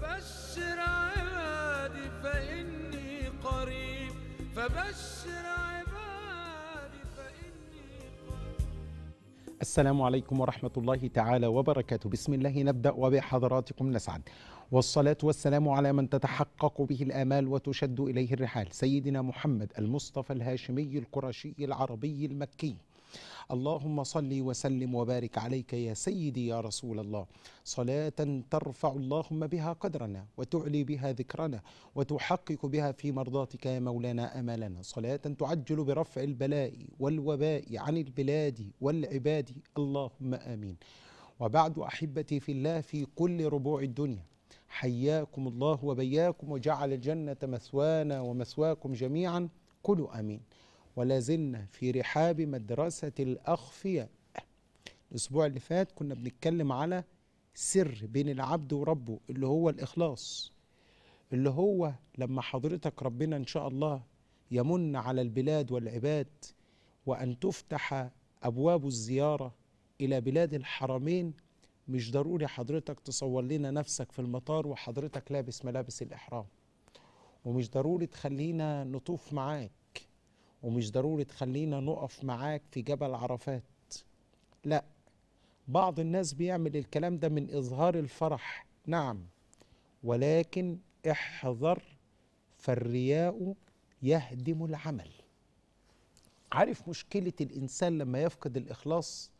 فبشر عبادي فإني قريب فبشر عبادي فإني قريب السلام عليكم ورحمة الله تعالى وبركاته بسم الله نبدأ وبحضراتكم نسعد والصلاة والسلام على من تتحقق به الآمال وتشد إليه الرحال سيدنا محمد المصطفى الهاشمي القرشي العربي المكي اللهم صل وسلم وبارك عليك يا سيدي يا رسول الله صلاة ترفع اللهم بها قدرنا وتعلي بها ذكرنا وتحقق بها في مرضاتك يا مولانا أملنا صلاة تعجل برفع البلاء والوباء عن البلاد والعباد اللهم آمين وبعد أحبتي في الله في كل ربوع الدنيا حياكم الله وبياكم وجعل الجنة مثوانا ومثواكم جميعا كلوا آمين ولا زلنا في رحاب مدرسة الأخفياء الأسبوع اللي فات كنا بنتكلم على سر بين العبد وربه اللي هو الإخلاص اللي هو لما حضرتك ربنا إن شاء الله يمن على البلاد والعباد وأن تفتح أبواب الزيارة إلى بلاد الحرمين مش ضروري حضرتك تصور لنا نفسك في المطار وحضرتك لابس ملابس الإحرام ومش ضروري تخلينا نطوف معاك ومش ضروري تخلينا نقف معاك في جبل عرفات لا بعض الناس بيعمل الكلام ده من إظهار الفرح نعم ولكن احذر فالرياء يهدم العمل عارف مشكلة الإنسان لما يفقد الإخلاص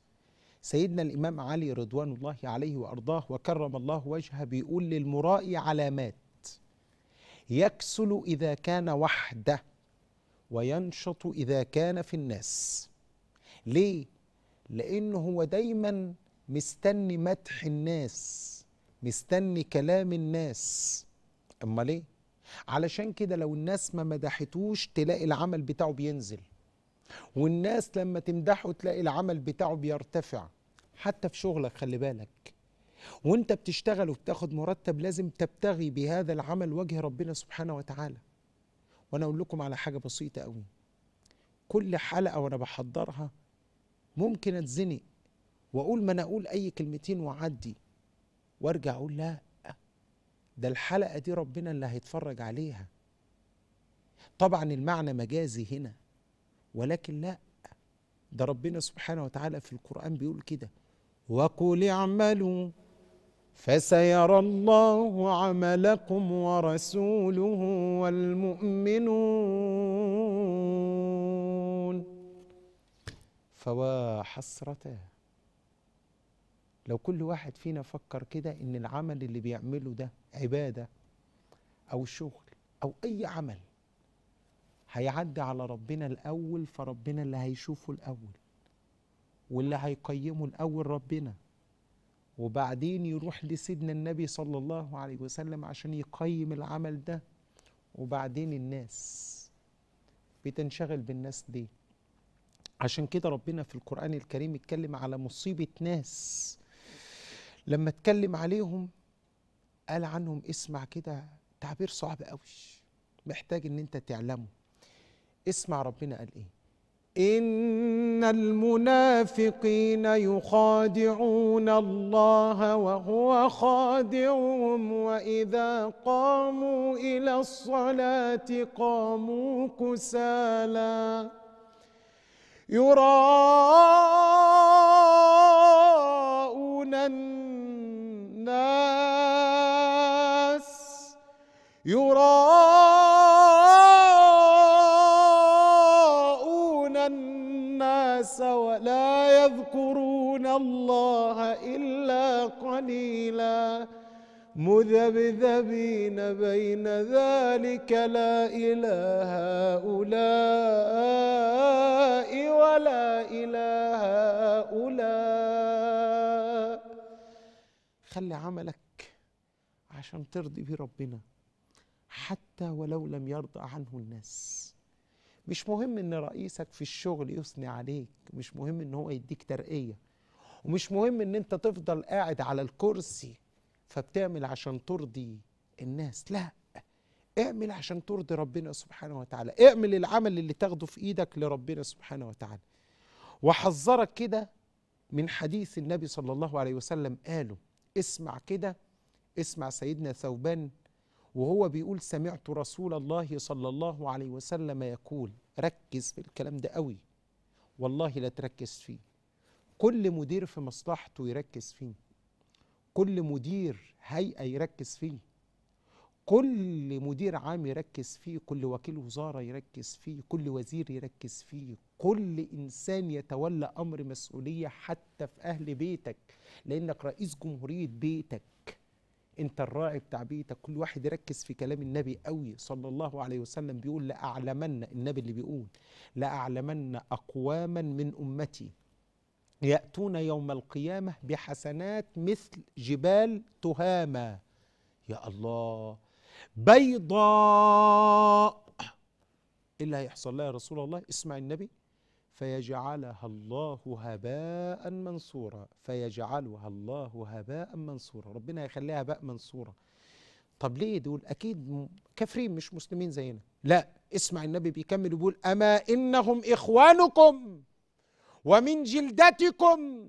سيدنا الإمام علي رضوان الله عليه وأرضاه وكرم الله وجهه بيقول للمرائي علامات يكسل إذا كان وحده وينشط إذا كان في الناس ليه؟ لأنه هو دايما مستني مدح الناس مستني كلام الناس أما ليه؟ علشان كده لو الناس ما مدحتوش تلاقي العمل بتاعه بينزل والناس لما تمدحه تلاقي العمل بتاعه بيرتفع حتى في شغلك خلي بالك وانت بتشتغل وبتاخد مرتب لازم تبتغي بهذا العمل وجه ربنا سبحانه وتعالى وانا اقول لكم على حاجه بسيطه قوي كل حلقه وانا بحضرها ممكن اتزنق واقول ما انا اقول اي كلمتين واعدي وارجع اقول لا ده الحلقه دي ربنا اللي هيتفرج عليها طبعا المعنى مجازي هنا ولكن لا ده ربنا سبحانه وتعالى في القران بيقول كده وقل اعملوا فسيرى الله عملكم ورسوله والمؤمنون فوا حسرته لو كل واحد فينا فكر كده ان العمل اللي بيعمله ده عباده او شغل او اي عمل هيعدي على ربنا الاول فربنا اللي هيشوفه الاول واللي هيقيمه الاول ربنا وبعدين يروح لسيدنا النبي صلى الله عليه وسلم عشان يقيم العمل ده وبعدين الناس بتنشغل بالناس دي عشان كده ربنا في القرآن الكريم اتكلم على مصيبة ناس لما اتكلم عليهم قال عنهم اسمع كده تعبير صعب قوي محتاج ان انت تعلمه اسمع ربنا قال ايه إن المنافقين يخادعون الله وهو خادعهم وإذا قاموا إلى الصلاة قاموا كسالا يراءون الناس يراءون يذكرون الله إلا قليلا مذبذبين بين ذلك لا إلى هؤلاء ولا إلى هؤلاء خلي عملك عشان ترضي بربنا حتى ولو لم يرضى عنه الناس مش مهم ان رئيسك في الشغل يثني عليك مش مهم ان هو يديك ترقيه ومش مهم ان انت تفضل قاعد على الكرسي فبتعمل عشان ترضي الناس لا اعمل عشان ترضي ربنا سبحانه وتعالى اعمل العمل اللي تاخده في ايدك لربنا سبحانه وتعالى وحذرك كده من حديث النبي صلى الله عليه وسلم قاله اسمع كده اسمع سيدنا ثوبان وهو بيقول سمعت رسول الله صلى الله عليه وسلم يقول ركز في الكلام ده قوي والله لا تركز فيه كل مدير في مصلحته يركز فيه كل مدير هيئة يركز فيه كل مدير عام يركز فيه كل وكيل وزارة يركز فيه كل وزير يركز فيه كل إنسان يتولى أمر مسؤولية حتى في أهل بيتك لأنك رئيس جمهورية بيتك انت الراعي بتاع بيتك كل واحد يركز في كلام النبي قوي صلى الله عليه وسلم بيقول لاعلمن النبي اللي بيقول لاعلمن اقواما من امتي ياتون يوم القيامه بحسنات مثل جبال تهامه يا الله بيضاء ايه اللي هيحصل لها يا رسول الله اسمع النبي فيجعلها الله هباء منصورا فيجعلها الله هباء منصورا ربنا يخليها هباء منصورا طب ليه دول اكيد كافرين مش مسلمين زينا لا اسمع النبي بيكمل يقول اما انهم اخوانكم ومن جلدتكم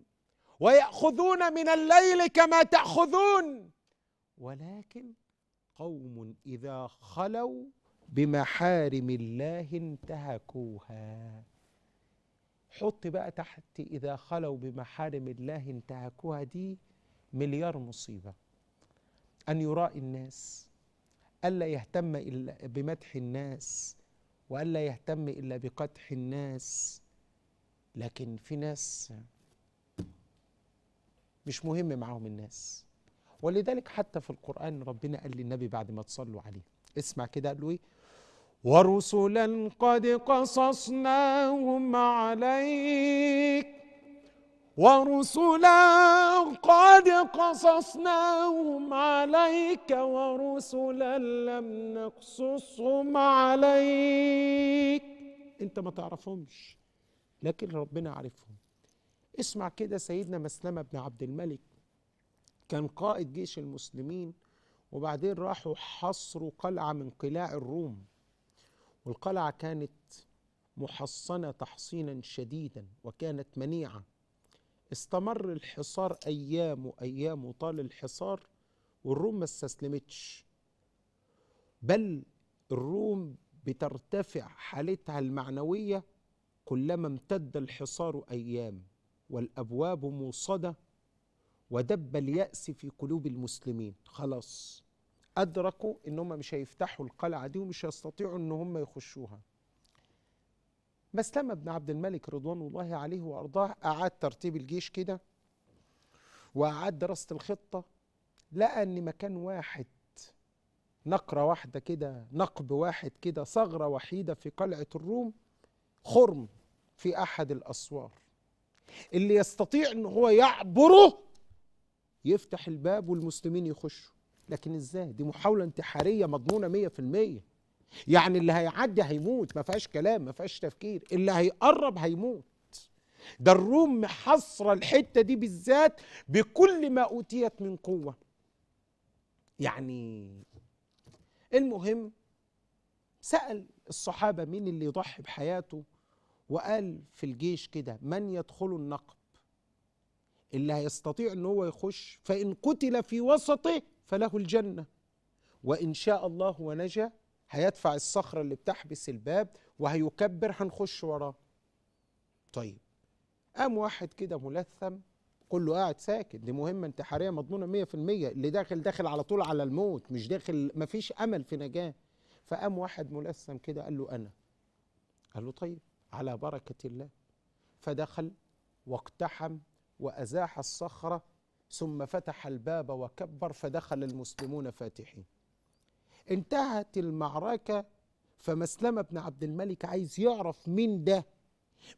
وياخذون من الليل كما تاخذون ولكن قوم اذا خلوا بمحارم الله انتهكوها حط بقى تحت إذا خلوا بمحارم الله انتهكوها دي مليار مصيبة أن يرائي الناس ألا يهتم إلا بمدح الناس وألا يهتم إلا بقدح الناس لكن في ناس مش مهم معاهم الناس ولذلك حتى في القرآن ربنا قال للنبي بعد ما تصلوا عليه اسمع كده قال له ايه ورسلا قد قصصناهم عليك ورسلا قد قصصناهم عليك ورسلا لم نقصصهم عليك انت ما تعرفهمش لكن ربنا عارفهم اسمع كده سيدنا مسلمة بن عبد الملك كان قائد جيش المسلمين وبعدين راحوا حصروا قلعة من قلاع الروم والقلعة كانت محصنة تحصينا شديدا وكانت منيعة استمر الحصار أيام وأيام وطال الحصار والروم ما استسلمتش بل الروم بترتفع حالتها المعنوية كلما امتد الحصار أيام والأبواب موصدة ودب اليأس في قلوب المسلمين خلاص أدركوا إن هم مش هيفتحوا القلعة دي ومش هيستطيعوا إن هم يخشوها مسلمة بن عبد الملك رضوان الله عليه وأرضاه أعاد ترتيب الجيش كده وأعاد دراسة الخطة لقى إن مكان واحد نقرة واحدة كده نقب واحد كده ثغرة وحيدة في قلعة الروم خرم في أحد الأسوار اللي يستطيع إن هو يعبره يفتح الباب والمسلمين يخشوا لكن ازاي دي محاوله انتحاريه مضمونه 100% يعني اللي هيعدي هيموت ما فيهاش كلام ما فيهاش تفكير اللي هيقرب هيموت ده الروم محصره الحته دي بالذات بكل ما اوتيت من قوه يعني المهم سال الصحابه مين اللي يضحي بحياته وقال في الجيش كده من يدخل النقب اللي هيستطيع ان هو يخش فان قتل في وسطه فله الجنه وان شاء الله ونجا هيدفع الصخره اللي بتحبس الباب وهيكبر هنخش وراه طيب قام واحد كده ملثم كله قاعد ساكت دي مهمه انتحاريه مضمونه 100% اللي داخل داخل على طول على الموت مش داخل مفيش امل في نجاه فقام واحد ملثم كده قال له انا قال له طيب على بركه الله فدخل واقتحم وأزاح الصخرة ثم فتح الباب وكبر فدخل المسلمون فاتحين انتهت المعركة فمسلمة بن عبد الملك عايز يعرف مين ده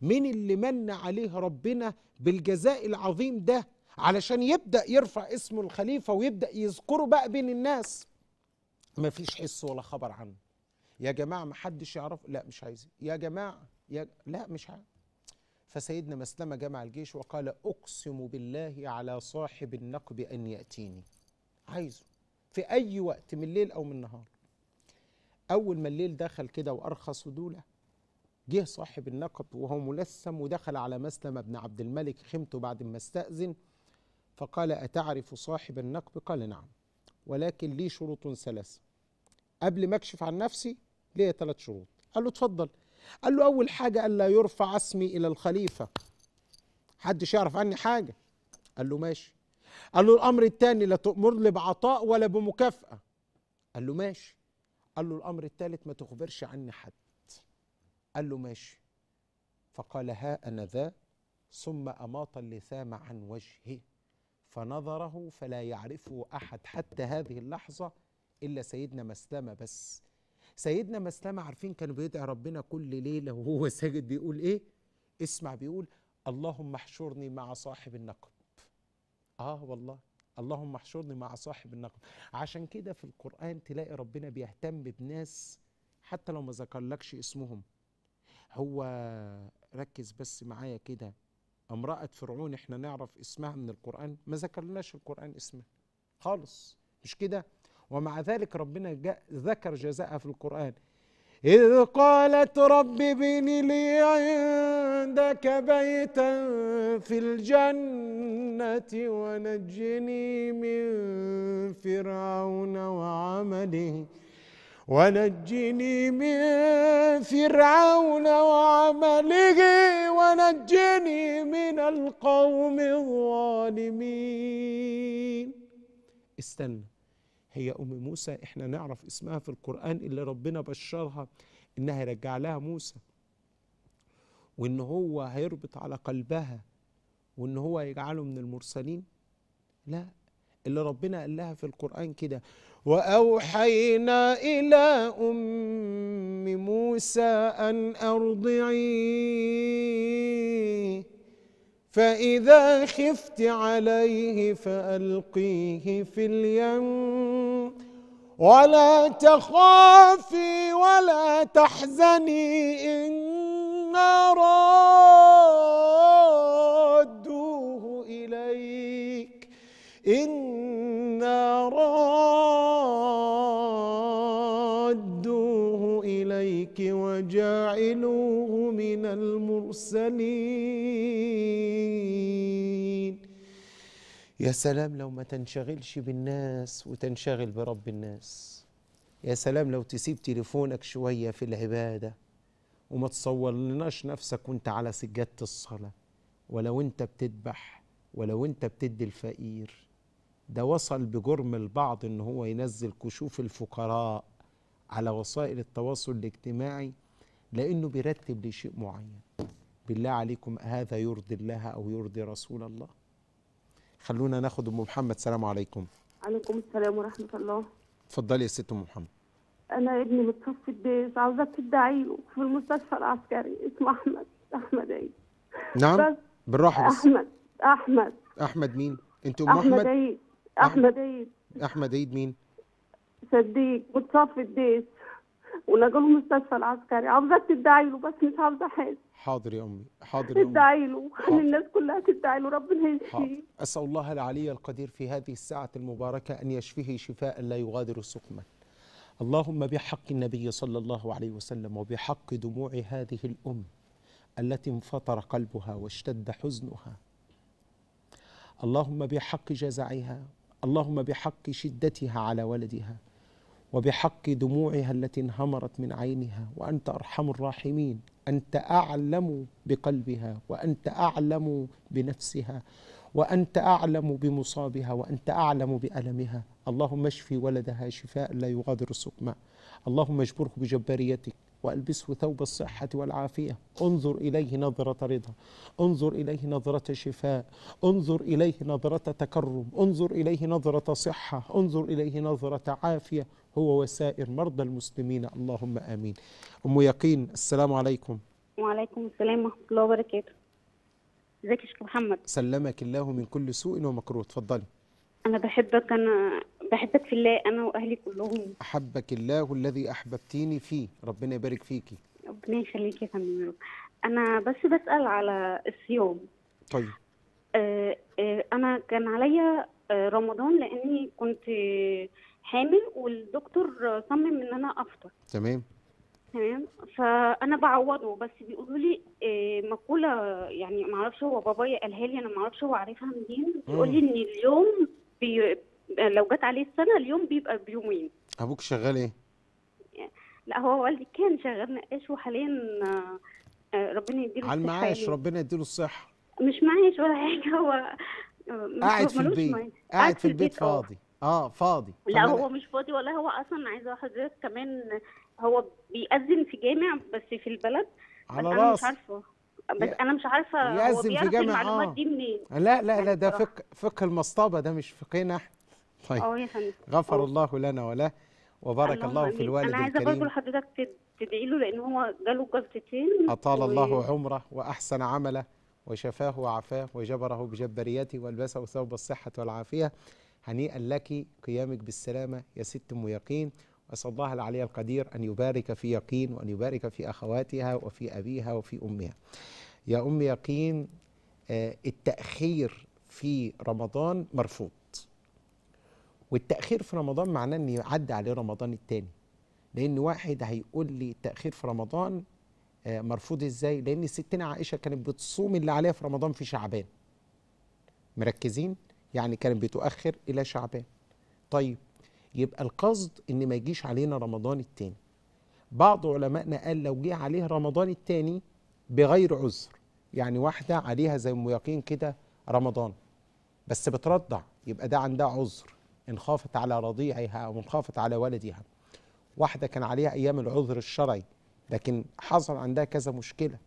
مين اللي من عليه ربنا بالجزاء العظيم ده علشان يبدأ يرفع اسم الخليفة ويبدأ يذكره بقى بين الناس مفيش حس ولا خبر عنه يا جماعة محدش يعرف لا مش عايزين يا جماعة يا لا مش عارف فسيدنا مسلمة جمع الجيش وقال أقسم بالله على صاحب النقب أن يأتيني عايزه في أي وقت من الليل أو من النهار أول ما الليل دخل كده وأرخى سدولة جه صاحب النقب وهو ملثم ودخل على مسلمة بن عبد الملك خيمته بعد ما استأذن فقال أتعرف صاحب النقب قال نعم ولكن لي شروط ثلاثة قبل ما أكشف عن نفسي لي ثلاث شروط قال له اتفضل قال له أول حاجة ألا يرفع اسمي إلى الخليفة حدش يعرف عني حاجة قال له ماشي قال له الأمر الثاني لا لي بعطاء ولا بمكافأة قال له ماشي قال له الأمر الثالث ما تخبرش عني حد قال له ماشي فقال ها أنا ذا ثم أماط اللثام عن وجهه فنظره فلا يعرفه أحد حتى هذه اللحظة إلا سيدنا مسلمة بس سيدنا مسلمة عارفين كانوا بيدعي ربنا كل ليلة وهو ساجد بيقول إيه اسمع بيقول اللهم احشرني مع صاحب النقب آه والله اللهم احشرني مع صاحب النقب عشان كده في القرآن تلاقي ربنا بيهتم بناس حتى لو ما ذكرلكش اسمهم هو ركز بس معايا كده امرأة فرعون احنا نعرف اسمها من القرآن ما ذكرناش القرآن اسمها خالص مش كده ومع ذلك ربنا ذكر جزاءها في القرآن إذ قالت رب ابن لي عندك بيتا في الجنة ونجني من فرعون وعمله ونجني من فرعون وعمله ونجني من القوم الظالمين استنى هي أم موسى إحنا نعرف اسمها في القرآن اللي ربنا بشرها إنها يرجع لها موسى وإن هو هيربط على قلبها وإن هو يجعله من المرسلين لا اللي ربنا قال لها في القرآن كده وأوحينا إلى أم موسى أن أرضعيه فإذا خفت عليه فألقيه في اليم ولا تخافي ولا تحزني إنا رادوه إليك إنا رادوه وجاعلوه من المرسلين يا سلام لو ما تنشغلش بالناس وتنشغل برب الناس يا سلام لو تسيب تليفونك شوية في العبادة وما تصورناش نفسك وانت على سجادة الصلاة ولو انت بتذبح ولو انت بتدي الفقير ده وصل بجرم البعض ان هو ينزل كشوف الفقراء على وسائل التواصل الاجتماعي لأنه بيرتب لشيء معين بالله عليكم هذا يرضي الله أو يرضي رسول الله خلونا ناخد أم محمد سلام عليكم عليكم السلام ورحمة الله اتفضلي يا ست أم محمد أنا ابني متصف الديس عاوزة تدعي في المستشفى العسكري اسمه أحمد أحمد عيد نعم بس بالراحة بس أحمد أحمد أحمد مين؟ أنت أم أحمد؟ أحمد عيد أحمد عيد أحمد عيد مين؟ صديق متصفي الديس ونقله المستشفى العسكري عاوزه تدعي له بس مش عاوزه حاجه حاضر يا امي حاضر يا امي تدعي له خلي الناس كلها تدعي له ربنا يشفيه اسال الله العلي القدير في هذه الساعه المباركه ان يشفيه شفاء لا يغادر سقما اللهم بحق النبي صلى الله عليه وسلم وبحق دموع هذه الام التي انفطر قلبها واشتد حزنها اللهم بحق جزعها اللهم بحق شدتها على ولدها وبحق دموعها التي انهمرت من عينها وانت ارحم الراحمين انت اعلم بقلبها وانت اعلم بنفسها وانت اعلم بمصابها وانت اعلم بالمها اللهم اشفي ولدها شفاء لا يغادر سقما اللهم اجبره بجباريتك وألبسه ثوب الصحة والعافية انظر إليه نظرة رضا انظر إليه نظرة شفاء انظر إليه نظرة تكرم انظر إليه نظرة صحة انظر إليه نظرة عافية هو وسائر مرضى المسلمين اللهم آمين أم يقين السلام عليكم وعليكم السلام ورحمة الله وبركاته ازيك يا شيخ محمد سلمك الله من كل سوء ومكروه اتفضلي انا بحبك انا بحبك في الله انا واهلي كلهم احبك الله الذي احببتيني فيه ربنا يبارك فيكي ربنا يخليكي يا فندم يا رب انا بس بسال على الصيام طيب آه، آه، انا كان عليا آه، رمضان لاني كنت حامل والدكتور صمم ان انا افطر تمام تمام فانا بعوضه بس بيقولوا لي مقوله يعني ما اعرفش هو بابايا قالها لي انا ما اعرفش هو عارفها منين بيقول لي ان اليوم لو جت عليه السنه اليوم بيبقى بيومين ابوك شغال ايه لا هو والدي كان شغال نقاش وحاليا آه، ربنا يديله الصحه على المعاش يعني. ربنا يديله الصحه مش معاش ولا حاجه هو قاعد في البيت قاعد في البيت آه. فاضي اه فاضي لا هو مش فاضي ولا هو اصلا عايزه حضرتك كمان هو بيأذن في جامع بس في البلد على بس انا مش عارفه بس انا مش عارفه هو بيعرف في جامع المعلومات آه. دي منين لا لا لا يعني ده فقه فقه المصطبه ده مش فقهنا احنا طيب اه غفر أوه. الله لنا وله وبارك الله, في الوالد الكريم انا عايزه برضه لحضرتك تدعي له لان هو جاله جلطتين اطال و... الله عمره واحسن عمله وشفاه وعفاه وجبره بجبريته والبسه ثوب الصحه والعافيه هنيئا لك قيامك بالسلامه يا ست ام يقين واسال الله العلي القدير ان يبارك في يقين وان يبارك في اخواتها وفي ابيها وفي امها. يا ام يقين آه، التاخير في رمضان مرفوض. والتاخير في رمضان معناه ان يعدي عليه رمضان الثاني لان واحد هيقول لي التاخير في رمضان آه، مرفوض ازاي لان ستنا عائشه كانت بتصوم اللي عليها في رمضان في شعبان مركزين يعني كانت بتؤخر الى شعبان طيب يبقى القصد ان ما يجيش علينا رمضان الثاني بعض علمائنا قال لو جه عليه رمضان الثاني بغير عذر يعني واحده عليها زي يقين كده رمضان بس بترضع يبقى ده عندها عذر إن خافت على رضيعها أو إن خافت على ولدها واحدة كان عليها أيام العذر الشرعي لكن حصل عندها كذا مشكلة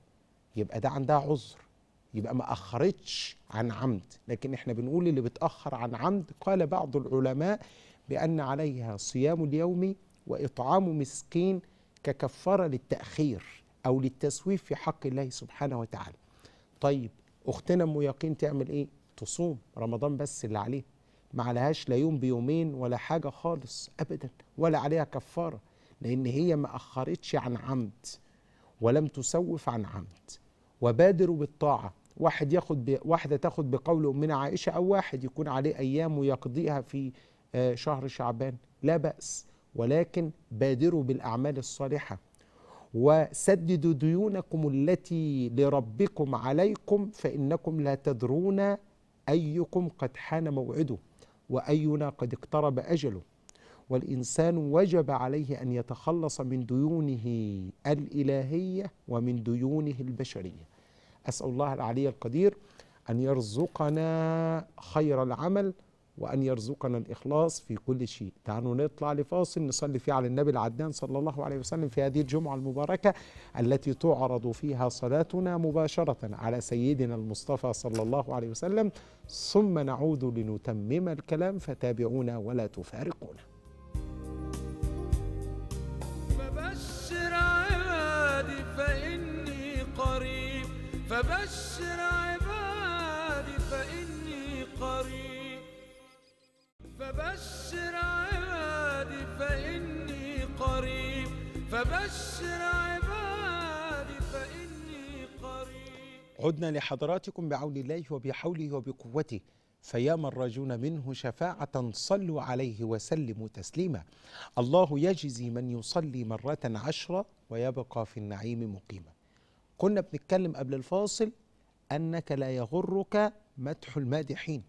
يبقى ده عندها عذر يبقى ما أخرتش عن عمد لكن إحنا بنقول اللي بتأخر عن عمد قال بعض العلماء بأن عليها صيام اليوم وإطعام مسكين ككفارة للتأخير أو للتسويف في حق الله سبحانه وتعالى طيب أختنا أم يقين تعمل إيه؟ تصوم رمضان بس اللي عليه ما عليهاش لا يوم بيومين ولا حاجة خالص أبدا ولا عليها كفارة لأن هي ما أخرتش عن عمد ولم تسوف عن عمد وبادروا بالطاعة واحد ياخد ب... واحدة تاخد بقول أمنا عائشة أو واحد يكون عليه أيام ويقضيها في آه، شهر شعبان لا بأس ولكن بادروا بالأعمال الصالحة وسددوا ديونكم التي لربكم عليكم فإنكم لا تدرون أيكم قد حان موعده واينا قد اقترب اجله والانسان وجب عليه ان يتخلص من ديونه الالهيه ومن ديونه البشريه اسال الله العلي القدير ان يرزقنا خير العمل وأن يرزقنا الإخلاص في كل شيء تعالوا نطلع لفاصل نصلي فيه على النبي العدنان صلى الله عليه وسلم في هذه الجمعة المباركة التي تعرض فيها صلاتنا مباشرة على سيدنا المصطفى صلى الله عليه وسلم ثم نعود لنتمم الكلام فتابعونا ولا تفارقونا فبشر عبادي فإني قريب فبشر عبادي فإني قريب فبشر عبادي فإني قريب فبشر عبادي فإني قريب عدنا لحضراتكم بعون الله وبحوله وبقوته فيا من راجون منه شفاعة صلوا عليه وسلموا تسليما الله يجزي من يصلي مرة عشرة ويبقى في النعيم مقيما كنا بنتكلم قبل الفاصل أنك لا يغرك مدح المادحين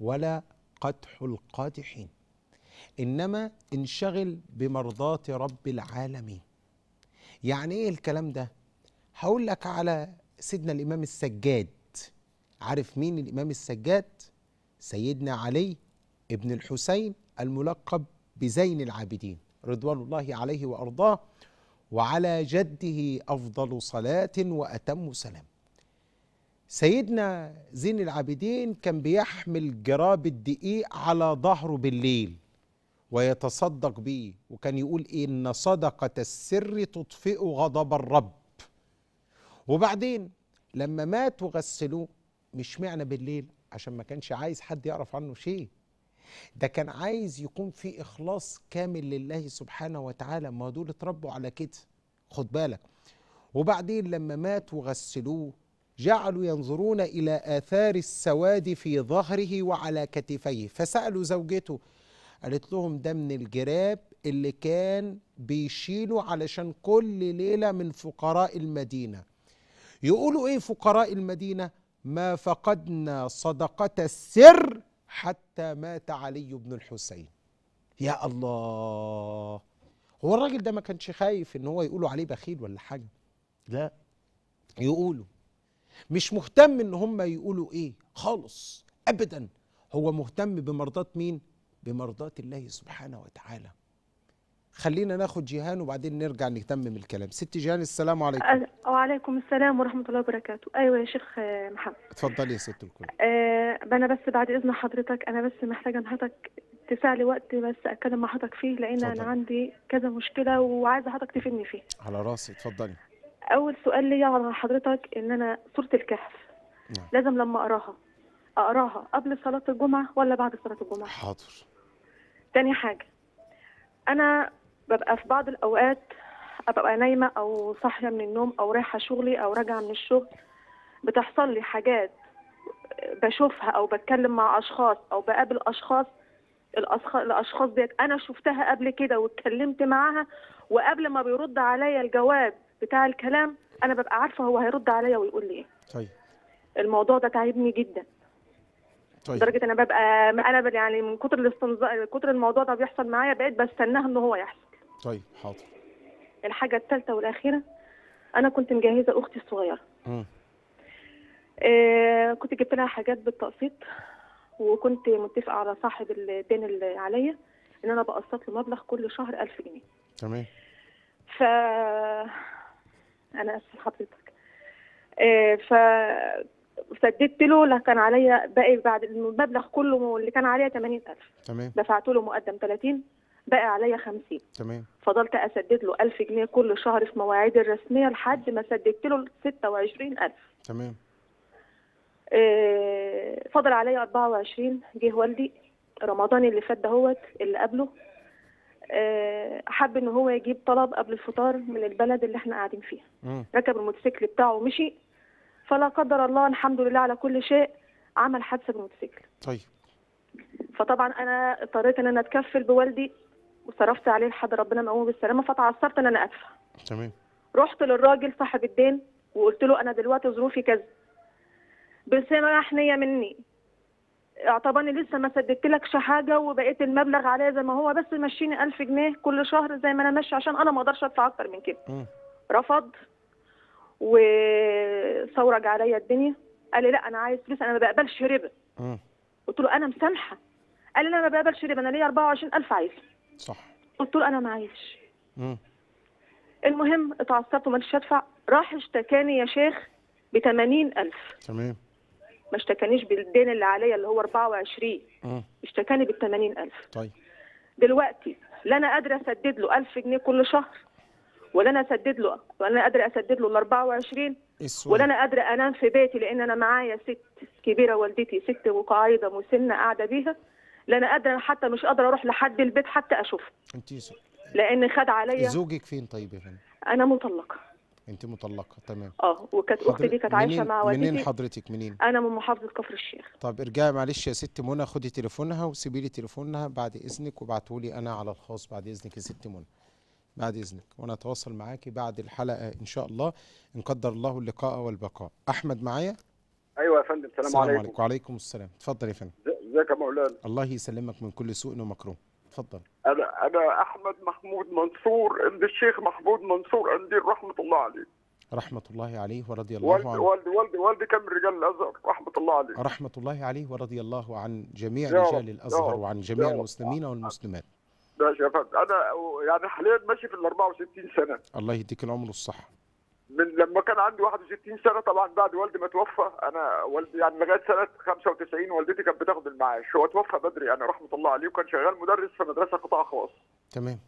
ولا قدح القادحين انما انشغل بمرضاة رب العالمين يعني ايه الكلام ده هقول لك على سيدنا الامام السجاد عارف مين الامام السجاد سيدنا علي ابن الحسين الملقب بزين العابدين رضوان الله عليه وارضاه وعلى جده افضل صلاه واتم سلام سيدنا زين العابدين كان بيحمل جراب الدقيق على ظهره بالليل ويتصدق بيه وكان يقول إيه إن صدقة السر تطفئ غضب الرب وبعدين لما مات وغسلوه مش معنى بالليل عشان ما كانش عايز حد يعرف عنه شيء ده كان عايز يكون في إخلاص كامل لله سبحانه وتعالى ما دول اتربوا على كده خد بالك وبعدين لما مات وغسلوه جعلوا ينظرون إلى آثار السواد في ظهره وعلى كتفيه فسألوا زوجته قالت لهم ده من الجراب اللي كان بيشيله علشان كل ليلة من فقراء المدينة يقولوا إيه فقراء المدينة ما فقدنا صدقة السر حتى مات علي بن الحسين يا الله هو الراجل ده ما كانش خايف ان هو يقولوا عليه بخيل ولا حاجة لا يقولوا مش مهتم ان هم يقولوا ايه خالص ابدا هو مهتم بمرضات مين بمرضات الله سبحانه وتعالى خلينا ناخد جيهان وبعدين نرجع نتمم الكلام ست جيهان السلام عليكم وعليكم السلام ورحمه الله وبركاته ايوه يا شيخ آه، محمد اتفضلي يا ست الكل آه انا بس بعد اذن حضرتك انا بس محتاجه ان حضرتك تسع لي وقت بس اتكلم مع حضرتك فيه لان اتفضل. انا عندي كذا مشكله وعايزه حضرتك تفيدني فيه على راسي اتفضلي اول سؤال ليا على حضرتك ان انا سوره الكهف نعم. لازم لما اقراها اقراها قبل صلاه الجمعه ولا بعد صلاه الجمعه حاضر تاني حاجه انا ببقى في بعض الاوقات ابقى نايمه او صاحيه من النوم او رايحه شغلي او راجعه من الشغل بتحصل لي حاجات بشوفها او بتكلم مع اشخاص او بقابل اشخاص الاشخاص ديت انا شفتها قبل كده واتكلمت معاها وقبل ما بيرد عليا الجواب بتاع الكلام انا ببقى عارفه هو هيرد عليا ويقول لي ايه طيب الموضوع ده تعبني جدا طيب. لدرجه انا ببقى انا يعني من كتر من كتر الموضوع ده بيحصل معايا بقيت بستناه ان هو يحصل طيب حاضر الحاجه الثالثه والاخيره انا كنت مجهزه اختي الصغيره امم آه كنت جبت لها حاجات بالتقسيط وكنت متفقه على صاحب الدين اللي عليا ان انا بقسط له مبلغ كل شهر 1000 جنيه تمام ف انا اسف حضرتك آه، ف سددت له اللي كان عليا باقي بعد المبلغ كله اللي كان عليا 80000 تمام دفعت له مقدم 30 باقي عليا 50 تمام فضلت اسدد له 1000 جنيه كل شهر في مواعيدي الرسميه لحد ما سددت له 26000 تمام آه، فضل عليا 24 جه والدي رمضان اللي فات دهوت اللي قبله آه، حب ان هو يجيب طلب قبل الفطار من البلد اللي احنا قاعدين فيها ركب الموتوسيكل بتاعه ومشي فلا قدر الله الحمد لله على كل شيء عمل حادثه بالموتوسيكل طيب فطبعا انا اضطريت ان انا اتكفل بوالدي وصرفت عليه لحد ربنا ما قومه بالسلامه فتعثرت ان انا ادفع تمام رحت للراجل صاحب الدين وقلت له انا دلوقتي ظروفي كذا بسماح حنيه مني اعتبرني لسه ما سددت لكش حاجه وبقيت المبلغ عليا زي ما هو بس مشيني 1000 جنيه كل شهر زي ما انا ماشي عشان انا ما اقدرش ادفع اكتر من كده رفض وثورج عليا الدنيا قال لي لا انا عايز فلوس انا ما بقبلش ربا قلت له انا مسامحه قال لي انا ما بقبلش ربا انا ليا 24000 عايزه صح قلت له انا معيش المهم اتعصبت وماليش ادفع راح اشتكاني يا شيخ ب 80000 تمام ما اشتكانيش بالدين اللي عليا اللي هو 24 م. اشتكاني بال 80000 طيب دلوقتي لا انا قادره اسدد له 1000 جنيه كل شهر ولا انا اسدد له ولا انا قادره اسدد له ال 24 السؤال. ولا انا قادره انام في بيتي لان انا معايا ست كبيره والدتي ست وقاعده مسنه قاعده بيها لا انا قادره حتى مش قادره اروح لحد البيت حتى اشوفها انت لان خد عليا زوجك فين طيب يا فندم انا مطلقه انت مطلقه تمام اه وكانت اختي دي كانت عايشه مع والدتي منين حضرتك منين انا من محافظه كفر الشيخ طب ارجعي معلش يا ست منى خدي تليفونها وسيبي لي تليفونها بعد اذنك وابعتوا لي انا على الخاص بعد اذنك يا ست منى بعد اذنك وانا اتواصل معاكي بعد الحلقه ان شاء الله ان قدر الله اللقاء والبقاء احمد معايا ايوه يا فندم السلام عليكم السلام عليكم وعليكم السلام اتفضل يا فندم ازيك يا مولانا الله يسلمك من كل سوء ومكروه تفضل انا انا احمد محمود منصور ابن الشيخ محمود منصور عندي رحمه الله عليه رحمة الله عليه ورضي الله والدي عنه والدي والدي والدي كان من رجال الأزهر رحمة الله عليه رحمة الله عليه ورضي الله عن جميع رجال الأزهر وعن جميع المسلمين والمسلمات ماشي يا فندم أنا يعني حاليا ماشي في ال 64 سنة الله يديك العمر والصحة من لما كان عندي 61 سنه طبعا بعد والدي ما توفى انا والدي يعني لغايه سنه 95 والدتي كانت بتاخد المعاش هو توفى بدري انا رحمه الله عليه وكان شغال مدرس في مدرسه قطاع خاص تمام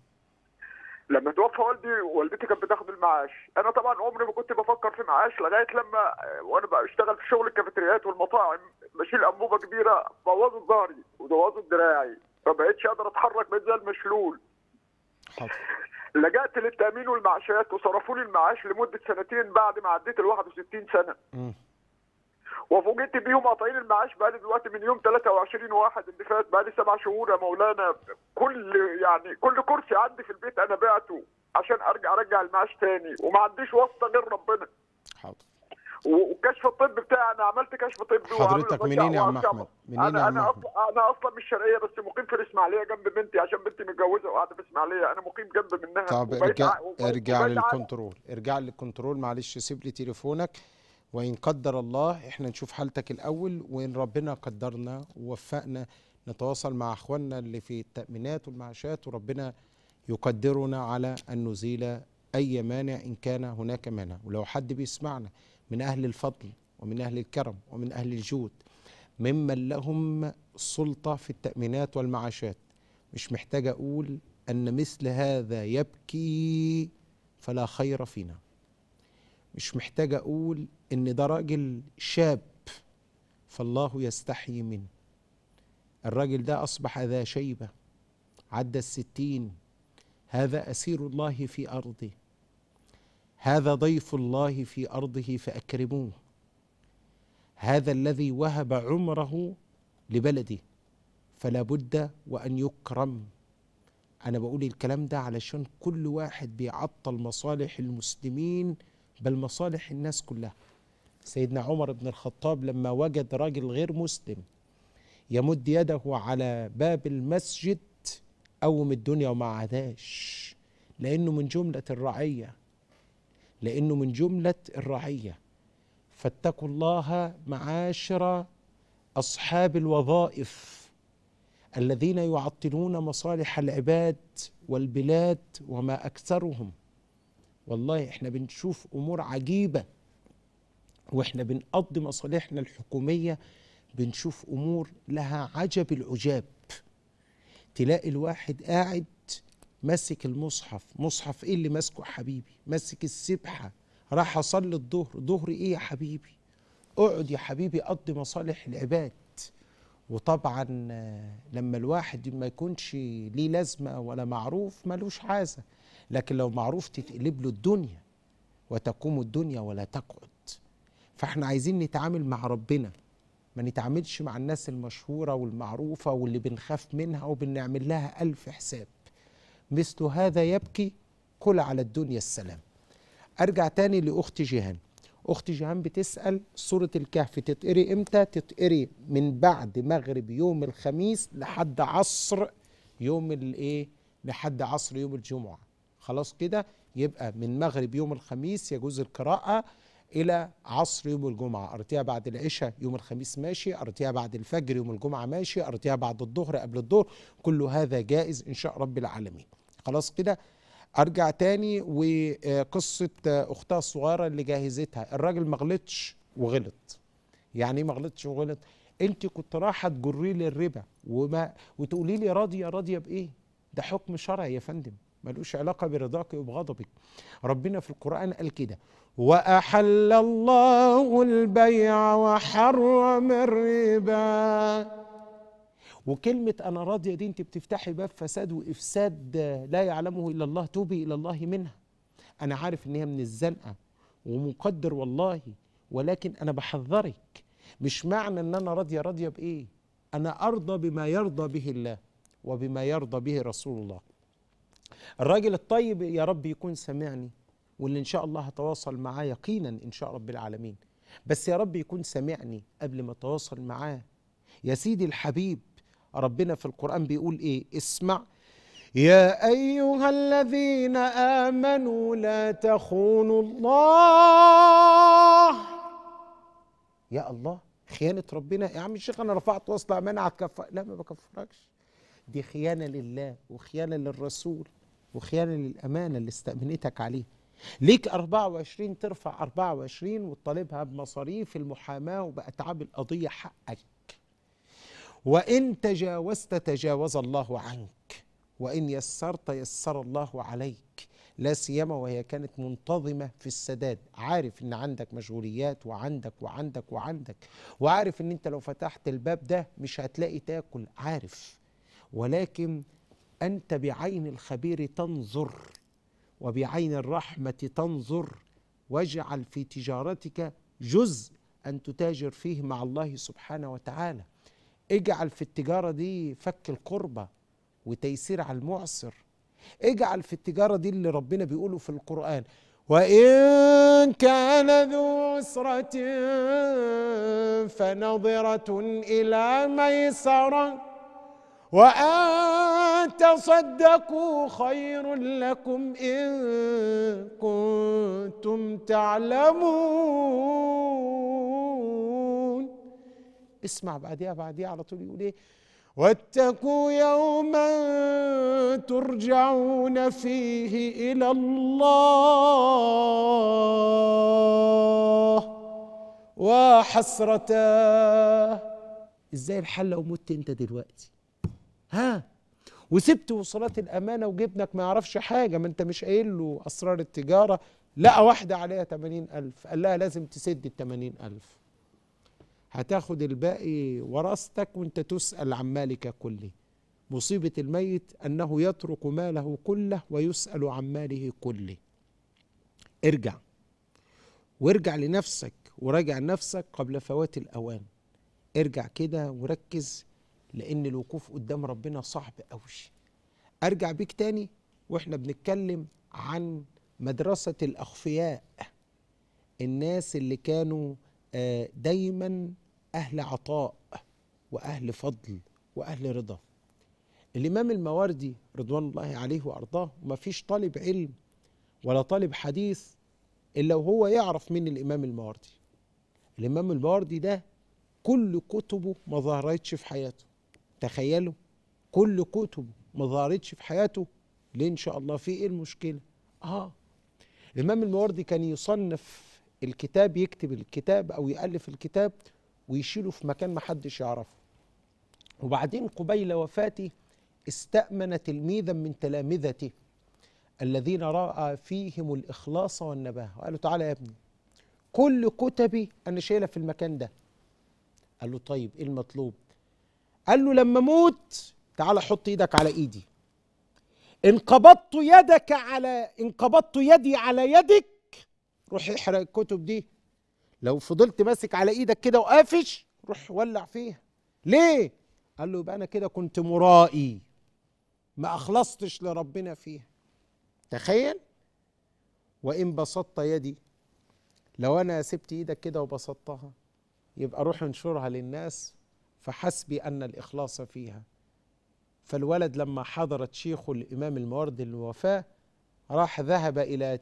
لما توفى والدي والدتي كانت بتاخد المعاش انا طبعا عمري ما كنت بفكر في معاش لغايه لما وانا بشتغل في شغل الكافيتريات والمطاعم بشيل انبوبه كبيره بوظت ظهري وبوظت دراعي ما بقتش اقدر اتحرك بقيت زي المشلول حاضر لجأت للتأمين والمعاشات وصرفوا لي المعاش لمدة سنتين بعد ما عديت ال 61 سنة. وفوجئت بيهم قاطعين المعاش بقالي دلوقتي من يوم 23 واحد اللي فات بقالي سبع شهور يا مولانا كل يعني كل كرسي عندي في البيت انا بعته عشان ارجع ارجع المعاش تاني وما عنديش واسطه غير ربنا. حاضر. وكشف الطب بتاعي انا عملت كشف طبي حضرتك منين يا عم احمد؟ منين يا عم انا انا انا اصلا من الشرقيه بس مقيم في الاسماعيليه جنب بنتي عشان بنتي متجوزه وقاعده في الاسماعيليه انا مقيم جنب منها طب ارجع ارجع للكنترول ارجع للكنترول معلش سيب لي تليفونك وان قدر الله احنا نشوف حالتك الاول وان ربنا قدرنا ووفقنا نتواصل مع اخواننا اللي في التامينات والمعاشات وربنا يقدرنا على ان نزيل اي مانع ان كان هناك مانع ولو حد بيسمعنا من أهل الفضل ومن أهل الكرم ومن أهل الجود ممن لهم سلطة في التأمينات والمعاشات مش محتاج أقول أن مثل هذا يبكي فلا خير فينا مش محتاج أقول إن ده راجل شاب فالله يستحي منه الراجل ده أصبح ذا شيبة عدى الستين هذا أسير الله في أرضه هذا ضيف الله في ارضه فاكرموه هذا الذي وهب عمره لبلده فلا بد وان يكرم انا بقول الكلام ده علشان كل واحد بيعطل مصالح المسلمين بل مصالح الناس كلها سيدنا عمر بن الخطاب لما وجد راجل غير مسلم يمد يده على باب المسجد قوم الدنيا وما عداش لانه من جمله الرعيه لأنه من جملة الرعية فاتقوا الله معاشر أصحاب الوظائف الذين يعطلون مصالح العباد والبلاد وما أكثرهم والله احنا بنشوف أمور عجيبة واحنا بنقضي مصالحنا الحكومية بنشوف أمور لها عجب العجاب تلاقي الواحد قاعد ماسك المصحف مصحف ايه اللي ماسكه حبيبي ماسك السبحه راح اصلي الظهر ظهر ايه يا حبيبي اقعد يا حبيبي اقضي مصالح العباد وطبعا لما الواحد ما يكونش ليه لازمه ولا معروف ملوش عازه لكن لو معروف تتقلب له الدنيا وتقوم الدنيا ولا تقعد فاحنا عايزين نتعامل مع ربنا ما نتعاملش مع الناس المشهوره والمعروفه واللي بنخاف منها وبنعمل لها الف حساب مثل هذا يبكي قل على الدنيا السلام أرجع تاني لأخت جيهان أخت جيهان بتسأل سورة الكهف تتقري إمتى؟ تتقري من بعد مغرب يوم الخميس لحد عصر يوم الإيه؟ لحد عصر يوم الجمعة خلاص كده يبقى من مغرب يوم الخميس يجوز القراءة الى عصر يوم الجمعه قرتيها بعد العشاء يوم الخميس ماشي قرتيها بعد الفجر يوم الجمعه ماشي قرتيها بعد الظهر قبل الظهر كل هذا جائز ان شاء رب العالمين خلاص كده ارجع تاني وقصه اختها الصغيره اللي جهزتها الراجل ما غلطش وغلط يعني إيه ما غلطش وغلط انت كنت رايحه تجري لي الربا وما وتقولي لي راضيه راضيه بايه ده حكم شرعي يا فندم ملوش علاقة برضاك وبغضبك ربنا في القرآن قال كده وأحل الله البيع وحرم الربا وكلمة أنا راضية دي أنت بتفتحي باب فساد وإفساد لا يعلمه إلا الله توبي إلى الله منها أنا عارف إن هي من الزنقة ومقدر والله ولكن أنا بحذرك مش معنى إن أنا راضية راضية بإيه أنا أرضى بما يرضى به الله وبما يرضى به رسول الله الراجل الطيب يا رب يكون سمعني واللي إن شاء الله هتواصل معاه يقينا إن شاء رب العالمين بس يا رب يكون سمعني قبل ما أتواصل معاه يا سيدي الحبيب ربنا في القرآن بيقول إيه اسمع يا أيها الذين آمنوا لا تخونوا الله يا الله خيانة ربنا يا عم الشيخ أنا رفعت وصل أمانة على لا ما بكفركش دي خيانة لله وخيانة للرسول وخيانة للأمانة اللي استأمنتك عليه ليك 24 ترفع 24 وتطالبها بمصاريف المحاماة وبأتعاب القضية حقك وإن تجاوزت تجاوز الله عنك وإن يسرت يسر الله عليك لا سيما وهي كانت منتظمة في السداد عارف ان عندك مشغوليات وعندك وعندك وعندك وعارف ان انت لو فتحت الباب ده مش هتلاقي تاكل عارف ولكن أنت بعين الخبير تنظر وبعين الرحمة تنظر واجعل في تجارتك جزء أن تتاجر فيه مع الله سبحانه وتعالى اجعل في التجارة دي فك القربة وتيسير على المعسر اجعل في التجارة دي اللي ربنا بيقوله في القرآن وإن كان ذو عسرة فنظرة إلى ميسرة وأن تصدقوا خير لكم إن كنتم تعلمون اسمع بعديها بعديها على طول يقول ايه واتقوا يوما ترجعون فيه إلى الله وحسرته ازاي الحل لو مت انت دلوقتي ها وسبت وصلات الامانه وجبنك ما يعرفش حاجه ما انت مش قايل له اسرار التجاره لقى واحده عليها 80000 قال لها لازم تسد ال 80000 هتاخد الباقي وراثتك وانت تسال عن مالك كله مصيبه الميت انه يترك ماله كله ويسال عن ماله كله ارجع وارجع لنفسك وراجع نفسك قبل فوات الاوان ارجع كده وركز لان الوقوف قدام ربنا صعب قوي ارجع بيك تاني واحنا بنتكلم عن مدرسه الاخفياء الناس اللي كانوا آه، دايما اهل عطاء واهل فضل واهل رضا الامام المواردي رضوان الله عليه وارضاه ما فيش طالب علم ولا طالب حديث الا وهو يعرف مين الامام المواردي الامام المواردي ده كل كتبه ما ظهرتش في حياته تخيلوا كل كتبه ما ظهرتش في حياته ليه ان شاء الله في ايه المشكله اه الامام الموردي كان يصنف الكتاب يكتب الكتاب او يالف الكتاب ويشيله في مكان ما حدش يعرفه وبعدين قبيل وفاته استامن تلميذا من تلامذته الذين راى فيهم الاخلاص والنباهه وقال له تعالى يا ابني كل كتبي انا شايلها في المكان ده قال له طيب ايه المطلوب قال له لما موت تعالى حط ايدك على ايدي ان قبضت يدك على ان قبضت يدي على يدك روح احرق الكتب دي لو فضلت ماسك على ايدك كده وقافش روح ولع فيها ليه قال له يبقى انا كده كنت مرائي ما اخلصتش لربنا فيها تخيل وان بسطت يدي لو انا سبت ايدك كده وبسطتها يبقى روح انشرها للناس فحسبي أن الإخلاص فيها فالولد لما حضرت شيخه الإمام الموارد الوفاة راح ذهب إلى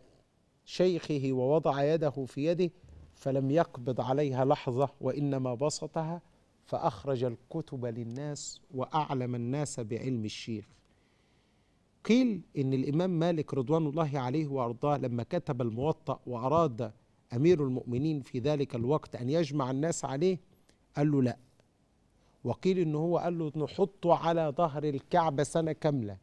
شيخه ووضع يده في يده فلم يقبض عليها لحظة وإنما بسطها فأخرج الكتب للناس وأعلم الناس بعلم الشيخ قيل إن الإمام مالك رضوان الله عليه وأرضاه لما كتب الموطأ وأراد أمير المؤمنين في ذلك الوقت أن يجمع الناس عليه قال له لأ وقيل ان هو قال له نحطه على ظهر الكعبه سنه كامله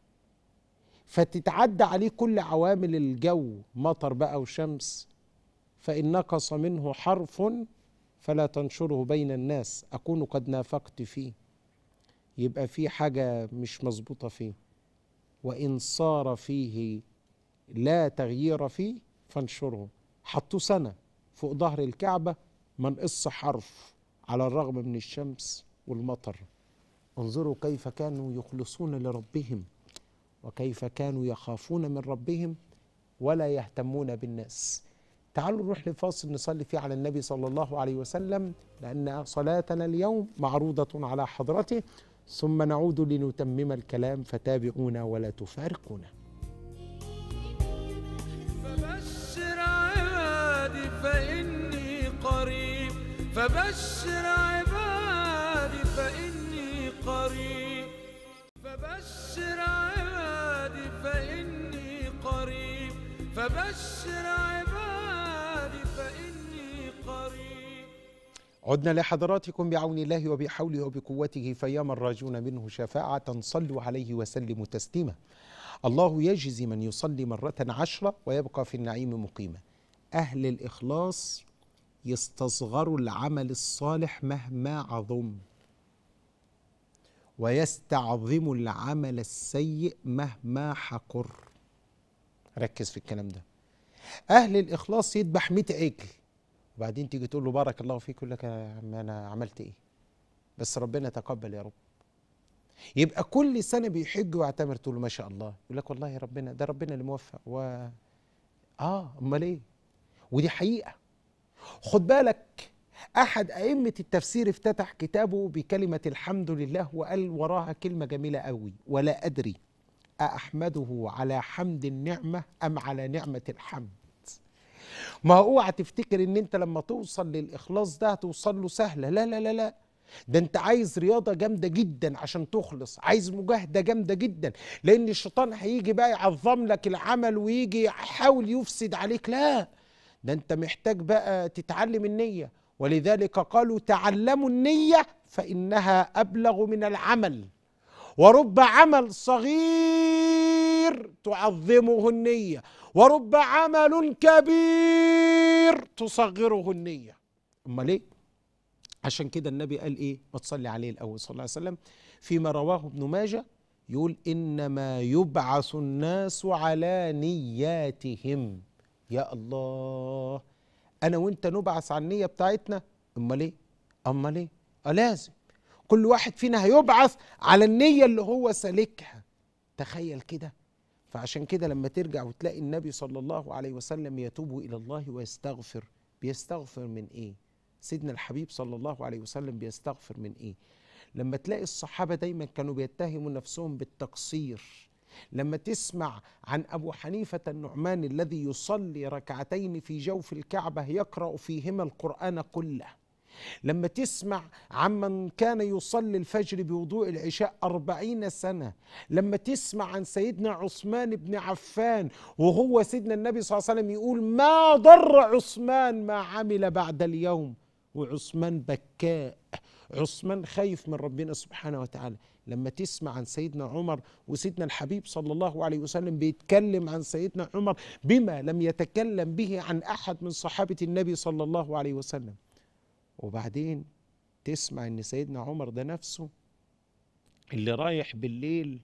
فتتعدى عليه كل عوامل الجو مطر بقى وشمس فان نقص منه حرف فلا تنشره بين الناس اكون قد نافقت فيه يبقى في حاجه مش مظبوطه فيه وان صار فيه لا تغيير فيه فانشره حطوه سنه فوق ظهر الكعبه ما حرف على الرغم من الشمس والمطر انظروا كيف كانوا يخلصون لربهم وكيف كانوا يخافون من ربهم ولا يهتمون بالناس تعالوا نروح لفاصل نصلي فيه على النبي صلى الله عليه وسلم لأن صلاتنا اليوم معروضة على حضرته ثم نعود لنتمم الكلام فتابعونا ولا تفارقونا فبشر عبادي فإني قريب فبشر عبادي فبشر عبادي فإني قريب فبشر عبادي فإني قريب عدنا لحضراتكم بعون الله وبحوله وبقوته فيما الراجون منه شفاعة صلوا عليه وسلموا تسليما الله يجزي من يصلي مرة عشرة ويبقى في النعيم مقيما أهل الإخلاص يستصغروا العمل الصالح مهما عظم ويستعظم العمل السيء مهما حقر ركز في الكلام ده أهل الإخلاص يذبح 100 عجل وبعدين تيجي تقول له بارك الله فيك يقول لك أنا عملت إيه بس ربنا تقبل يا رب يبقى كل سنة بيحج ويعتمر تقول له ما شاء الله يقول لك والله يا ربنا ده ربنا اللي موفق و آه أمال إيه ودي حقيقة خد بالك أحد أئمة التفسير افتتح كتابه بكلمة الحمد لله وقال وراها كلمة جميلة أوي ولا أدري أحمده على حمد النعمة أم على نعمة الحمد ما اوعى تفتكر ان انت لما توصل للاخلاص ده هتوصل له سهله لا لا لا لا ده انت عايز رياضة جامدة جدا عشان تخلص عايز مجاهدة جامدة جدا لان الشيطان هيجي بقى يعظم لك العمل ويجي يحاول يفسد عليك لا ده انت محتاج بقى تتعلم النية ولذلك قالوا تعلموا النية فإنها أبلغ من العمل ورب عمل صغير تعظمه النية ورب عمل كبير تصغره النية أما ليه؟ عشان كده النبي قال إيه؟ ما تصلي عليه الأول صلى الله عليه وسلم فيما رواه ابن ماجه يقول إنما يبعث الناس على نياتهم يا الله انا وانت نبعث عن النيه بتاعتنا امال ايه امال ايه آه، لازم كل واحد فينا هيبعث على النيه اللي هو سالكها تخيل كده فعشان كده لما ترجع وتلاقي النبي صلى الله عليه وسلم يتوب الى الله ويستغفر بيستغفر من ايه سيدنا الحبيب صلى الله عليه وسلم بيستغفر من ايه لما تلاقي الصحابه دايما كانوا بيتهموا نفسهم بالتقصير لما تسمع عن أبو حنيفة النعمان الذي يصلي ركعتين في جوف الكعبة يقرأ فيهما القرآن كله لما تسمع عمن كان يصلي الفجر بوضوء العشاء أربعين سنة لما تسمع عن سيدنا عثمان بن عفان وهو سيدنا النبي صلى الله عليه وسلم يقول ما ضر عثمان ما عمل بعد اليوم وعثمان بكاء عثمان خايف من ربنا سبحانه وتعالى لما تسمع عن سيدنا عمر وسيدنا الحبيب صلى الله عليه وسلم بيتكلم عن سيدنا عمر بما لم يتكلم به عن أحد من صحابة النبي صلى الله عليه وسلم وبعدين تسمع ان سيدنا عمر ده نفسه اللي رايح بالليل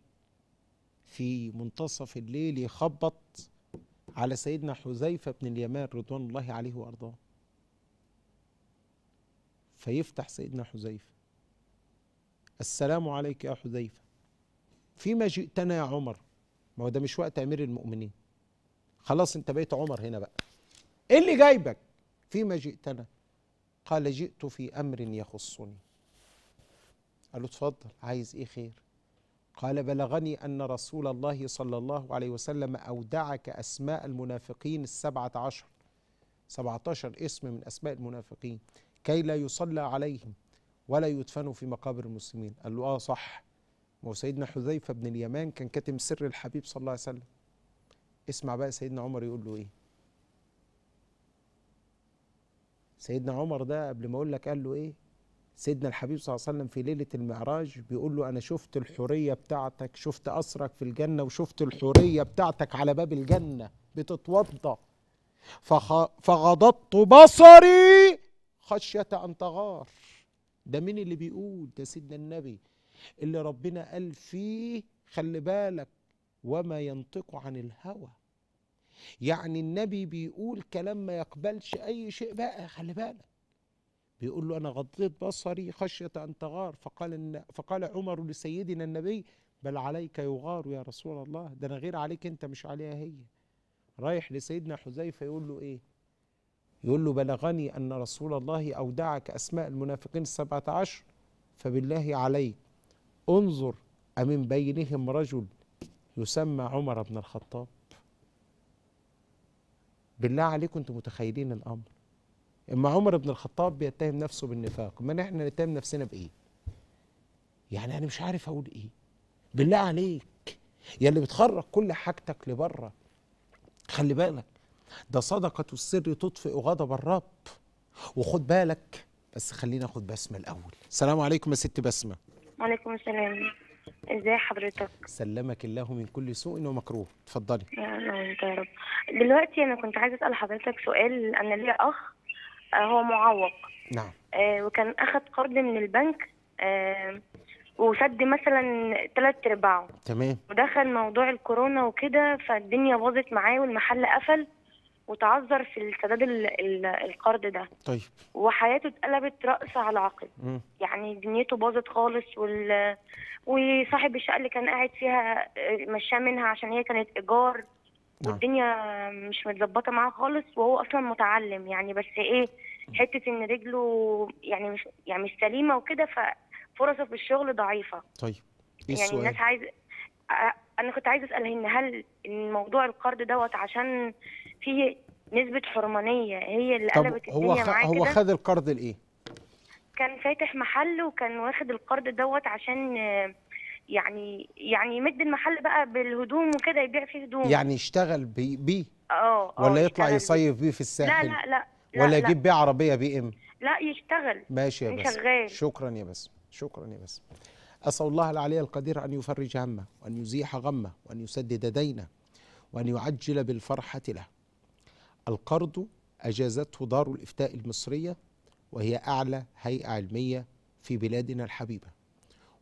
في منتصف الليل يخبط على سيدنا حذيفة بن اليمان رضوان الله عليه وأرضاه فيفتح سيدنا حذيفة السلام عليك يا حذيفة فيما جئتنا يا عمر ما هو ده مش وقت أمير المؤمنين خلاص أنت بقيت عمر هنا بقى إيه اللي جايبك فيما جئتنا قال جئت في أمر يخصني قال له اتفضل عايز إيه خير قال بلغني أن رسول الله صلى الله عليه وسلم أودعك أسماء المنافقين السبعة عشر سبعة عشر اسم من أسماء المنافقين كي لا يصلى عليهم ولا يدفنوا في مقابر المسلمين قال له اه صح ما هو سيدنا حذيفه بن اليمان كان كاتم سر الحبيب صلى الله عليه وسلم اسمع بقى سيدنا عمر يقول له ايه سيدنا عمر ده قبل ما اقول لك قال له ايه سيدنا الحبيب صلى الله عليه وسلم في ليله المعراج بيقول له انا شفت الحوريه بتاعتك شفت اسرك في الجنه وشفت الحوريه بتاعتك على باب الجنه بتتوضى فغضضت بصري خشيه ان تغار ده مين اللي بيقول ده سيدنا النبي اللي ربنا قال فيه خلي بالك وما ينطق عن الهوى يعني النبي بيقول كلام ما يقبلش اي شيء بقى خلي بالك بيقول له انا غضيت بصري خشيه ان تغار فقال إن فقال عمر لسيدنا النبي بل عليك يغار يا رسول الله ده انا غير عليك انت مش عليها هي رايح لسيدنا حذيفه يقول له ايه يقول له بلغني أن رسول الله أودعك أسماء المنافقين السبعة عشر فبالله عليك انظر أمن بينهم رجل يسمى عمر بن الخطاب بالله عليكم انتم متخيلين الأمر اما عمر بن الخطاب بيتهم نفسه بالنفاق ما احنا نتهم نفسنا بايه يعني انا مش عارف اقول ايه بالله عليك يا اللي بتخرج كل حاجتك لبره خلي بالك ده صدقة السر تطفئ غضب الرب وخد بالك بس خلينا اخد بسمة الأول السلام عليكم يا ست بسمة وعليكم السلام ازي حضرتك سلمك الله من كل سوء ومكروه اتفضلي يا انت يا رب دلوقتي انا كنت عايزه اسال حضرتك سؤال انا ليا اخ آه، هو معوق نعم آه وكان اخد قرض من البنك آه وسد مثلا ثلاث ارباعه تمام ودخل موضوع الكورونا وكده فالدنيا باظت معاه والمحل قفل وتعذر في السداد القرض ده طيب وحياته اتقلبت راس على عقب يعني دنيته باظت خالص وال... وصاحب الشقه اللي كان قاعد فيها آه، مشاه منها عشان هي كانت ايجار نعم. والدنيا مش متظبطه معاه خالص وهو اصلا متعلم يعني بس ايه حته ان رجله يعني مش يعني مش سليمه وكده ففرصه في الشغل ضعيفه طيب إيه يعني الناس عايزه آه، انا كنت عايزه اسالهن هل الموضوع القرض دوت عشان في نسبه حرمانيه هي اللي طب قلبت هو الدنيا خ... معاه هو خد القرض لايه كان فاتح محل وكان واخد القرض دوت عشان يعني يعني يمد المحل بقى بالهدوم وكده يبيع فيه هدوم يعني يشتغل بيه بي اه،, اه ولا يطلع يصيف بيه في الساحل لا لا لا, لا ولا يجيب بيه عربيه بي ام لا يشتغل ماشي يا بس شغال. شكرا يا بس شكرا يا بس أسأل الله العلي القدير أن يفرج همه وأن يزيح غمه وأن يسدد دينه وأن يعجل بالفرحة له القرض أجازته دار الإفتاء المصرية وهي أعلى هيئة علمية في بلادنا الحبيبة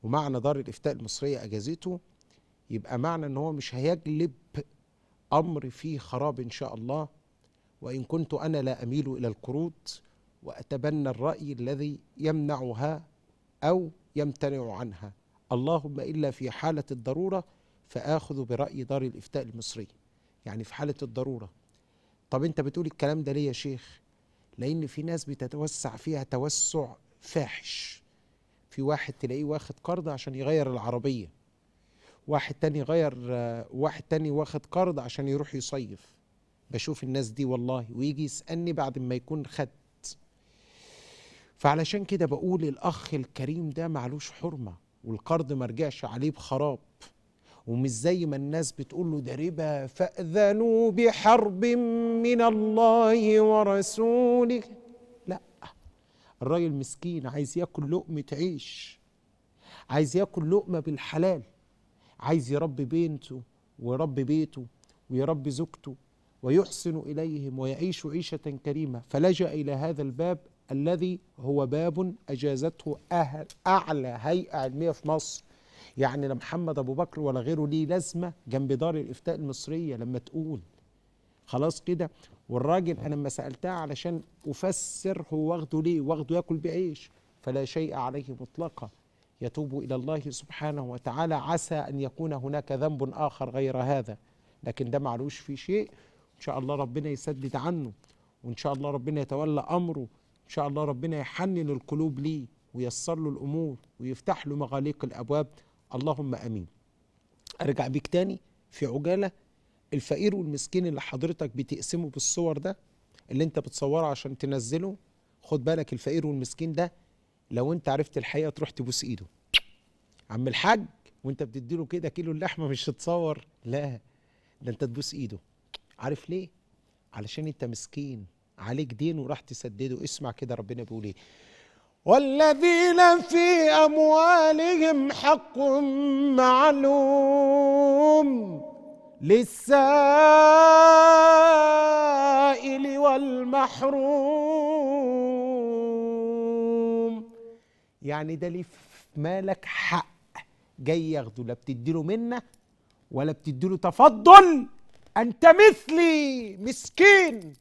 ومعنى دار الإفتاء المصرية أجازته يبقى معنى أنه مش هيجلب أمر فيه خراب إن شاء الله وإن كنت أنا لا أميل إلى القروض وأتبنى الرأي الذي يمنعها أو يمتنع عنها اللهم إلا في حالة الضرورة فآخذ برأي دار الإفتاء المصري يعني في حالة الضرورة طب انت بتقول الكلام ده ليه يا شيخ لان في ناس بتتوسع فيها توسع فاحش في واحد تلاقيه واخد قرض عشان يغير العربيه واحد تاني غير واحد تاني واخد قرض عشان يروح يصيف بشوف الناس دي والله ويجي يسألني بعد ما يكون خد فعلشان كده بقول الأخ الكريم ده معلوش حرمة والقرض مرجعش عليه بخراب ومش زي ما الناس بتقول له ده ربا فاذنوا بحرب من الله ورسوله لا الراجل مسكين عايز ياكل لقمه عيش عايز ياكل لقمه بالحلال عايز يربي بنته ويربي بيته ويربي زوجته ويحسن اليهم ويعيش عيشه كريمه فلجا الى هذا الباب الذي هو باب اجازته أهل اعلى هيئه علميه في مصر يعني لا محمد ابو بكر ولا غيره ليه لازمه جنب دار الافتاء المصريه لما تقول خلاص كده والراجل انا لما سالتها علشان افسر هو واخده ليه واخده ياكل بعيش فلا شيء عليه مطلقا يتوب الى الله سبحانه وتعالى عسى ان يكون هناك ذنب اخر غير هذا لكن ده معلوش في شيء ان شاء الله ربنا يسدد عنه وان شاء الله ربنا يتولى امره ان شاء الله ربنا يحنن القلوب ليه ويسر له الامور ويفتح له مغاليق الابواب اللهم امين ارجع بيك تاني في عجاله الفقير والمسكين اللي حضرتك بتقسمه بالصور ده اللي انت بتصوره عشان تنزله خد بالك الفقير والمسكين ده لو انت عرفت الحقيقه تروح تبوس ايده عم الحاج وانت بتديله كده كيلو اللحمه مش تتصور لا ده انت تبوس ايده عارف ليه علشان انت مسكين عليك دين وراح تسدده اسمع كده ربنا بيقول ايه والذين في أموالهم حق معلوم للسائل والمحروم يعني ده ليه في مالك حق جاي ياخده لا بتديله منه ولا بتديله تفضل أنت مثلي مسكين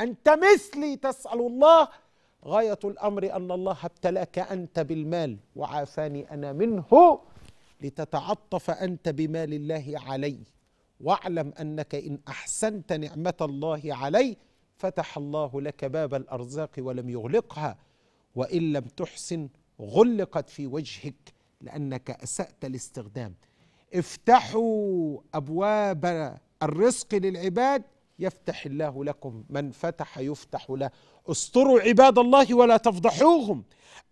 أنت مثلي تسأل الله غاية الأمر أن الله ابتلاك أنت بالمال وعافاني أنا منه لتتعطف أنت بمال الله علي واعلم أنك إن أحسنت نعمة الله علي فتح الله لك باب الأرزاق ولم يغلقها وإن لم تحسن غلقت في وجهك لأنك أسأت الاستخدام افتحوا أبواب الرزق للعباد يفتح الله لكم من فتح يفتح له استروا عباد الله ولا تفضحوهم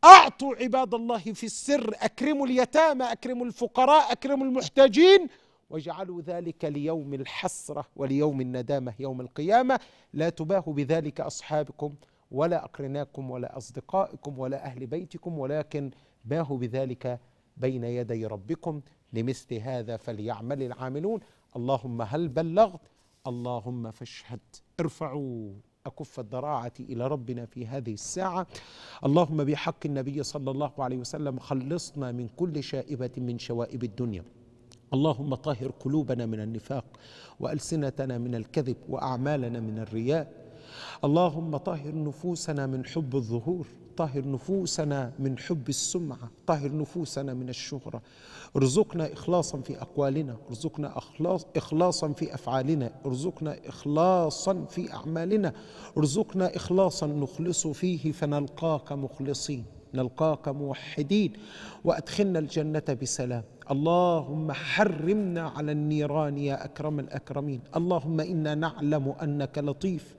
اعطوا عباد الله في السر اكرموا اليتامى اكرموا الفقراء اكرموا المحتاجين واجعلوا ذلك ليوم الحسره وليوم الندامه يوم القيامه لا تباهوا بذلك اصحابكم ولا اقرناكم ولا اصدقائكم ولا اهل بيتكم ولكن باهوا بذلك بين يدي ربكم لمثل هذا فليعمل العاملون اللهم هل بلغت اللهم فاشهد ارفعوا أكف الضراعة إلى ربنا في هذه الساعة اللهم بحق النبي صلى الله عليه وسلم خلصنا من كل شائبة من شوائب الدنيا اللهم طهر قلوبنا من النفاق وألسنتنا من الكذب وأعمالنا من الرياء اللهم طهر نفوسنا من حب الظهور طهر نفوسنا من حب السمعة طهر نفوسنا من الشهرة ارزقنا إخلاصا في أقوالنا ارزقنا أخلاص إخلاصا في أفعالنا ارزقنا إخلاصا في أعمالنا ارزقنا إخلاصا نخلص فيه فنلقاك مخلصين نلقاك موحدين وادخلنا الجنه بسلام اللهم حرمنا على النيران يا اكرم الاكرمين اللهم انا نعلم انك لطيف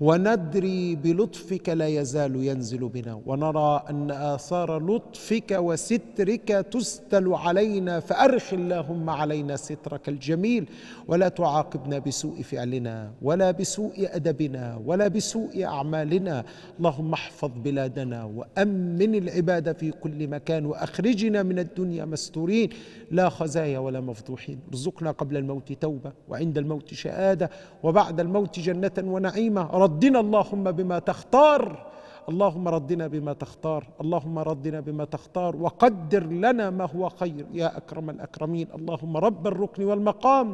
وندري بلطفك لا يزال ينزل بنا ونرى ان اثار لطفك وسترك تستل علينا فارخ اللهم علينا سترك الجميل ولا تعاقبنا بسوء فعلنا ولا بسوء ادبنا ولا بسوء اعمالنا اللهم احفظ بلادنا وامن العباد في كل مكان واخرجنا من الدنيا مستورين لا خزايا ولا مفضوحين ارزقنا قبل الموت توبه وعند الموت شهاده وبعد الموت جنه ونعيمه ردنا اللهم بما تختار اللهم ردنا بما تختار اللهم ردنا بما تختار وقدر لنا ما هو خير يا أكرم الأكرمين اللهم رب الركن والمقام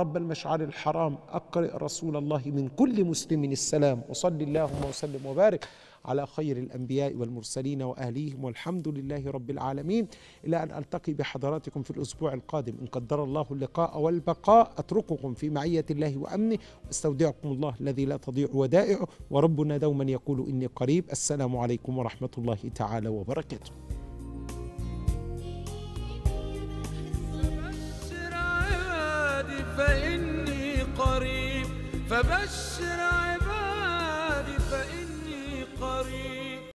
رب المشعر الحرام أقرئ رسول الله من كل مسلم السلام وصلي اللهم وسلم وبارك على خير الأنبياء والمرسلين وأهليهم والحمد لله رب العالمين إلى أن ألتقي بحضراتكم في الأسبوع القادم إن قدر الله اللقاء والبقاء أترككم في معية الله وأمنه واستودعكم الله الذي لا تضيع ودائعه وربنا دوما يقول إني قريب السلام عليكم ورحمة الله تعالى وبركاته فإني قريب فبشر قريب